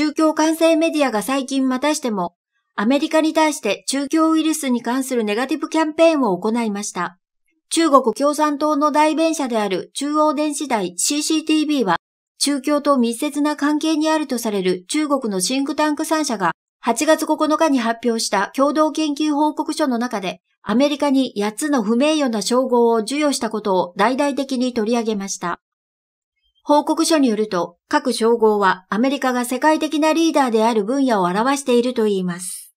宗教感染メディアが最近またしても、アメリカに対して中共ウイルスに関するネガティブキャンペーンを行いました。中国共産党の代弁者である中央電子台 CCTV は、中共と密接な関係にあるとされる中国のシンクタンク3社が、8月9日に発表した共同研究報告書の中で、アメリカに8つの不名誉な称号を授与したことを大々的に取り上げました。報告書によると、各称号はアメリカが世界的なリーダーである分野を表しているといいます。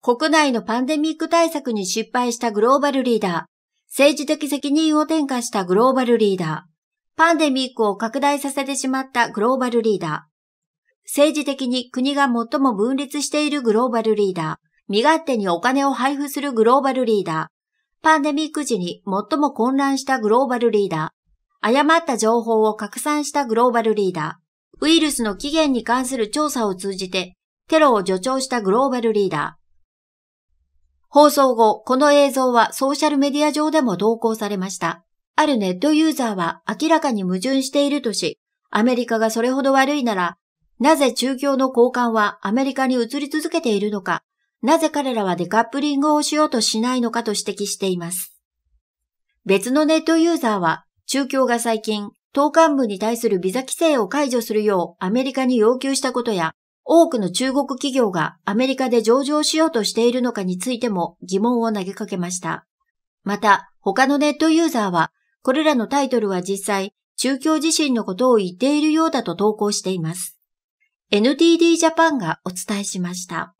国内のパンデミック対策に失敗したグローバルリーダー、政治的責任を転嫁したグローバルリーダー、パンデミックを拡大させてしまったグローバルリーダー、政治的に国が最も分裂しているグローバルリーダー、身勝手にお金を配布するグローバルリーダー、パンデミック時に最も混乱したグローバルリーダー、誤った情報を拡散したグローバルリーダー、ウイルスの起源に関する調査を通じて、テロを助長したグローバルリーダー。放送後、この映像はソーシャルメディア上でも投稿されました。あるネットユーザーは明らかに矛盾しているとし、アメリカがそれほど悪いなら、なぜ中共の交換はアメリカに移り続けているのか、なぜ彼らはデカップリングをしようとしないのかと指摘しています。別のネットユーザーは中共が最近、党幹部に対するビザ規制を解除するようアメリカに要求したことや、多くの中国企業がアメリカで上場しようとしているのかについても疑問を投げかけました。また、他のネットユーザーは、これらのタイトルは実際、中共自身のことを言っているようだと投稿しています。NTD ジャパンがお伝えしました。